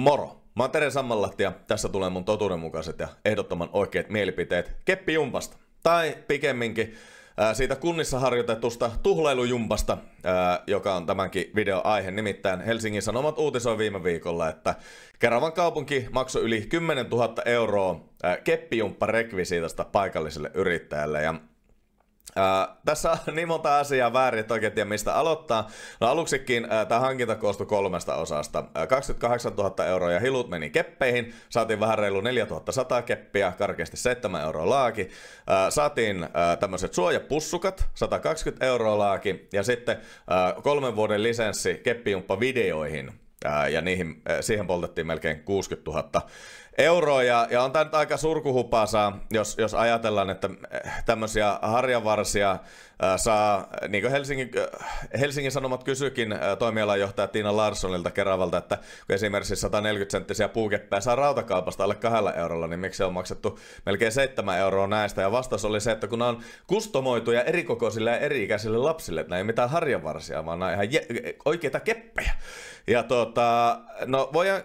Moro! Mä oon Tere Sammallahti ja tässä tulee mun totuudenmukaiset ja ehdottoman oikeat mielipiteet keppijumpasta. Tai pikemminkin siitä kunnissa harjoitetusta tuhleilujumpasta, joka on tämänkin videon aihe. Nimittäin Helsingin Sanomat uutisoi viime viikolla, että Keravan kaupunki maksoi yli 10 000 euroa keppijumpparekvisiitasta paikalliselle yrittäjälle. Ja Uh, tässä on niin monta asiaa väärin, että oikein tiedä mistä aloittaa. No aluksikin uh, tämä hankinta koostui kolmesta osasta. Uh, 28 000 euroa ja hilut meni keppeihin. Saatiin vähän reilu 4100 keppiä, karkeasti 7 euroa laaki. Uh, saatiin uh, tämmöiset suojapussukat, 120 euroa laaki. Ja sitten uh, kolmen vuoden lisenssi keppijumppa videoihin. Äh, ja niihin, uh, siihen poltettiin melkein 60 000 euroa ja, ja on tämä nyt aika surkuhupaisaa, jos, jos ajatellaan, että eh, tämmöisiä harjanvarsia saa, niin kuin Helsingin, eh, Helsingin Sanomat kysyikin ää, toimialanjohtaja Tiina Larssonilta Keravalta, että kun esimerkiksi 140 senttisiä puukeppejä saa rautakaupasta alle kahdella eurolla, niin miksi on maksettu melkein 7 euroa näistä? Ja vastaus oli se, että kun on kustomoituja erikokoisille ja eri-ikäisille lapsille, että nämä ei mitään harjanvarsia, vaan nämä ihan je- oikeita keppejä. Ja tota, no voidaan,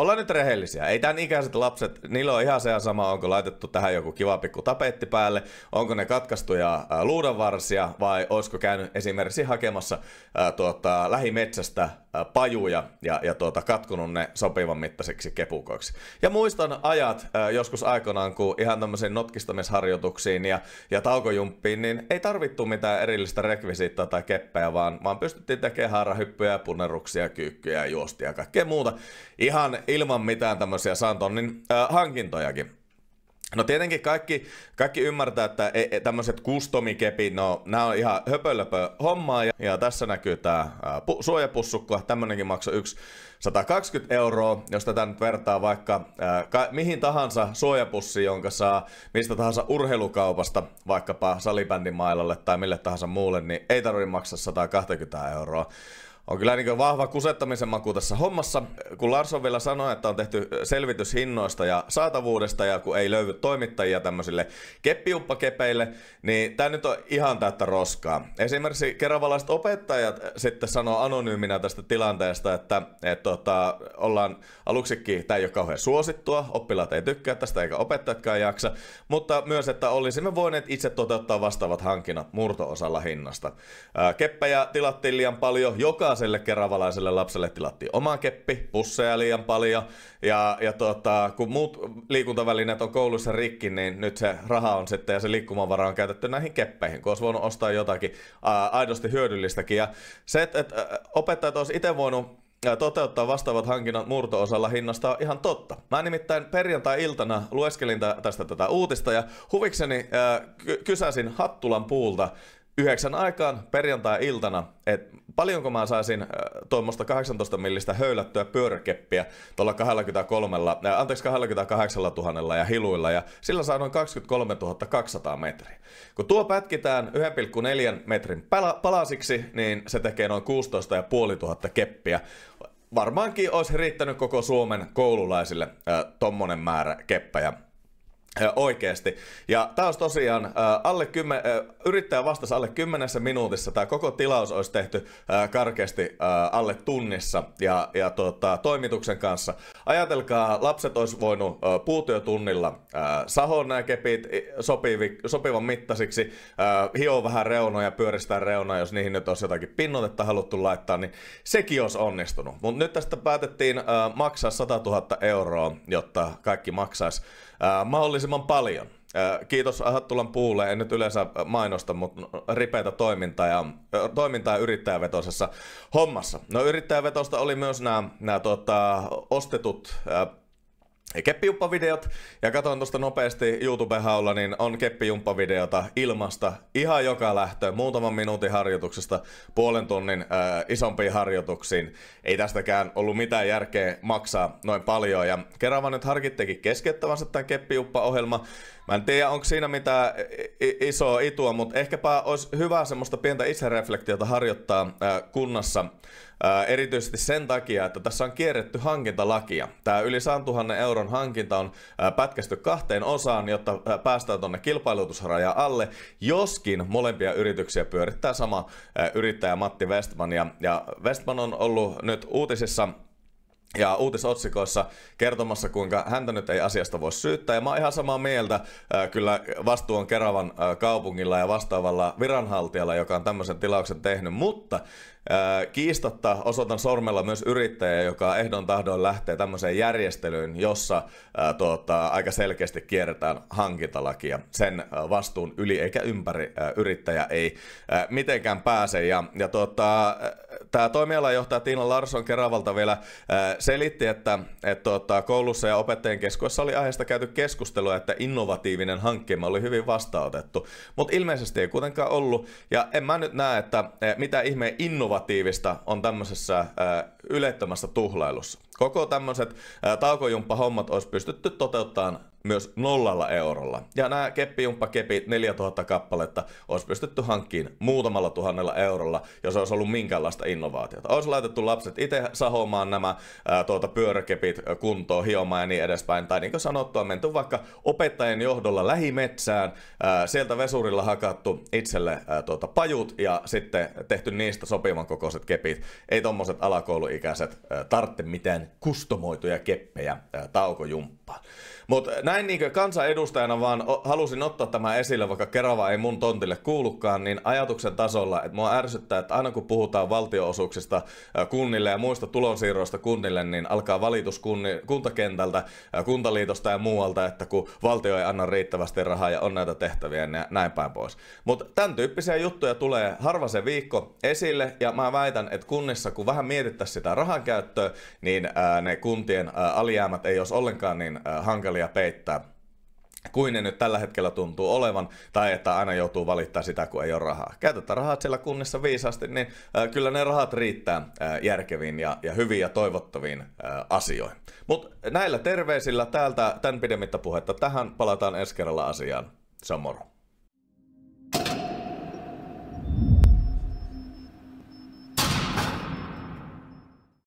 Ollaan nyt rehellisiä. Ei tämän ikäiset lapset, niillä on ihan se sama, onko laitettu tähän joku kiva pikku tapetti päälle, onko ne katkaistuja luudanvarsia vai olisiko käynyt esimerkiksi hakemassa ää, tuota, lähimetsästä ää, pajuja ja, ja tuota, katkunut ne sopivan mittaiseksi kepukoiksi. Ja muistan ajat ää, joskus aikanaan, kun ihan tämmöisiin notkistamisharjoituksiin ja, ja taukojumppiin, niin ei tarvittu mitään erillistä rekvisiittaa tai keppejä, vaan, vaan pystyttiin tekemään haarahyppyjä, puneruksia, kyykkyjä, juostia ja kaikkea muuta. Ihan ilman mitään tämmöisiä santonnin äh, hankintojakin. No tietenkin kaikki, kaikki ymmärtää, että e, e, tämmöiset kustomikepi, no nämä on ihan höpölöpö hommaa. Ja, ja tässä näkyy tämä pu, suojapussukko, tämmönenkin maksoi yksi 120 euroa, jos tätä nyt vertaa vaikka äh, ka, mihin tahansa suojapussi, jonka saa mistä tahansa urheilukaupasta, vaikkapa salibändimailalle tai mille tahansa muulle, niin ei tarvitse maksaa 120 euroa on kyllä niin vahva kusettamisen maku tässä hommassa, kun Larsson vielä sanoi, että on tehty selvitys hinnoista ja saatavuudesta ja kun ei löydy toimittajia tämmöisille keppiuppakepeille, niin tämä nyt on ihan täyttä roskaa. Esimerkiksi keravalaiset opettajat sitten sanoo anonyyminä tästä tilanteesta, että et, tota, ollaan aluksikin, tämä ei ole kauhean suosittua, oppilaat ei tykkää tästä eikä opettajatkaan jaksa, mutta myös, että olisimme voineet itse toteuttaa vastaavat hankinnat murto-osalla hinnasta. Keppejä tilattiin liian paljon, joka jokaiselle keravalaiselle lapselle tilattiin oma keppi, pusseja liian paljon. Ja, ja tota, kun muut liikuntavälineet on koulussa rikki, niin nyt se raha on sitten ja se liikkumavara on käytetty näihin keppeihin, kun olisi voinut ostaa jotakin ää, aidosti hyödyllistäkin. Ja se, että et, opettajat olisi itse voinut ja toteuttaa vastaavat hankinnat murto-osalla hinnasta on ihan totta. Mä nimittäin perjantai-iltana lueskelin tästä tätä uutista ja huvikseni äh, ky- kysäsin Hattulan puulta yhdeksän aikaan perjantai-iltana, että paljonko mä saisin äh, tuommoista 18 millistä höylättyä pyöräkeppiä tuolla 23, äh, anteeksi 28 000 ja hiluilla ja sillä saa noin 23 200 metriä. Kun tuo pätkitään 1,4 metrin pala- palasiksi, niin se tekee noin 16 500 keppiä. Varmaankin olisi riittänyt koko Suomen koululaisille äh, tommonen määrä keppejä Oikeasti. Ja tämä tosiaan, alle kymmen, yrittäjä vastasi alle kymmenessä minuutissa. Tämä koko tilaus olisi tehty karkeasti alle tunnissa ja, ja tota, toimituksen kanssa. Ajatelkaa, lapset olisi voinut puutyötunnilla sahon nämä kepit sopivi, sopivan mittasiksi, hioa vähän reunoja, pyöristää reunoja, jos niihin nyt olisi jotakin pinnotetta haluttu laittaa, niin sekin olisi onnistunut. Mutta nyt tästä päätettiin maksaa 100 000 euroa, jotta kaikki maksaisi Äh, mahdollisimman paljon. Äh, kiitos Hattulan puulle, en nyt yleensä mainosta, mutta äh, ripeitä toimintaa ja, toimintaa yrittäjävetoisessa hommassa. No yrittäjävetosta oli myös nämä, nämä tota, ostetut keppijumppavideot. Ja katson tuosta nopeasti YouTube-haulla, niin on keppijumppavideota ilmasta ihan joka lähtö, muutaman minuutin harjoituksesta puolen tunnin äh, isompiin harjoituksiin. Ei tästäkään ollut mitään järkeä maksaa noin paljon. Ja vaan nyt harkittekin keskeyttävänsä tämän keppijuppa-ohjelma. Mä en tiedä, onko siinä mitään isoa itua, mutta ehkäpä olisi hyvä semmoista pientä itsereflektiota harjoittaa äh, kunnassa erityisesti sen takia, että tässä on kierretty hankintalakia. Tämä yli 100 000 euron hankinta on pätkästy kahteen osaan, jotta päästään tuonne kilpailutusrajan alle, joskin molempia yrityksiä pyörittää sama yrittäjä Matti Westman. Ja, ja Westman on ollut nyt uutisissa ja uutisotsikoissa kertomassa, kuinka häntä nyt ei asiasta voi syyttää. Ja mä oon ihan samaa mieltä, kyllä vastuu on Keravan kaupungilla ja vastaavalla viranhaltijalla, joka on tämmöisen tilauksen tehnyt, mutta Kiistatta osoitan sormella myös yrittäjä, joka ehdon tahdon lähtee tämmöiseen järjestelyyn, jossa tuota, aika selkeästi kierretään hankintalakia. Sen vastuun yli eikä ympäri yrittäjä ei mitenkään pääse. Ja, ja tuota, tämä toimialajohtaja Tiina Larsson Keravalta vielä selitti, että että tota, koulussa ja opettajien keskuudessa oli aiheesta käyty keskustelua, että innovatiivinen hankkeema oli hyvin vastaanotettu. Mutta ilmeisesti ei kuitenkaan ollut. Ja en mä nyt näe, että mitä ihmeen innovatiivista on tämmöisessä ää, ylettömässä tuhlailussa. Koko tämmöiset taukojumppahommat olisi pystytty toteuttamaan myös nollalla eurolla. Ja nämä keppijumppakepit, 4000 kappaletta, olisi pystytty hankkiin muutamalla tuhannella eurolla, jos olisi ollut minkäänlaista innovaatiota. Olisi laitettu lapset itse sahomaan nämä ää, tuota, pyöräkepit kuntoon, hiomaan ja niin edespäin. Tai niin kuin sanottua, menty vaikka opettajien johdolla lähimetsään, ää, sieltä vesurilla hakattu itselle ää, tuota, pajut ja sitten tehty niistä sopivan kokoiset kepit. Ei tuommoiset alakouluikäiset ää, tarvitse mitään kustomoituja keppejä taukojumppaan. Mutta näin niinkö kansanedustajana vaan o- halusin ottaa tämä esille, vaikka Kerava ei mun tontille kuulukaan, niin ajatuksen tasolla, että mua ärsyttää, että aina kun puhutaan valtioosuuksista kunnille ja muista tulonsiirroista kunnille, niin alkaa valitus kunni- kuntakentältä, kuntaliitosta ja muualta, että kun valtio ei anna riittävästi rahaa ja on näitä tehtäviä ja näin päin pois. Mutta tämän tyyppisiä juttuja tulee harva se viikko esille ja mä väitän, että kunnissa kun vähän mietittäisiin sitä rahan käyttöä, niin ää, ne kuntien ää, alijäämät ei olisi ollenkaan niin ää, hankalia peittää että kuin ne nyt tällä hetkellä tuntuu olevan, tai että aina joutuu valittaa sitä, kun ei ole rahaa. Käytetään rahat siellä kunnissa viisaasti, niin äh, kyllä ne rahat riittää äh, järkeviin ja, ja hyviin ja toivottaviin äh, asioihin. Mutta näillä terveisillä täältä tämän pidemmittä puhetta tähän palataan ensi kerralla asiaan. Se on moro.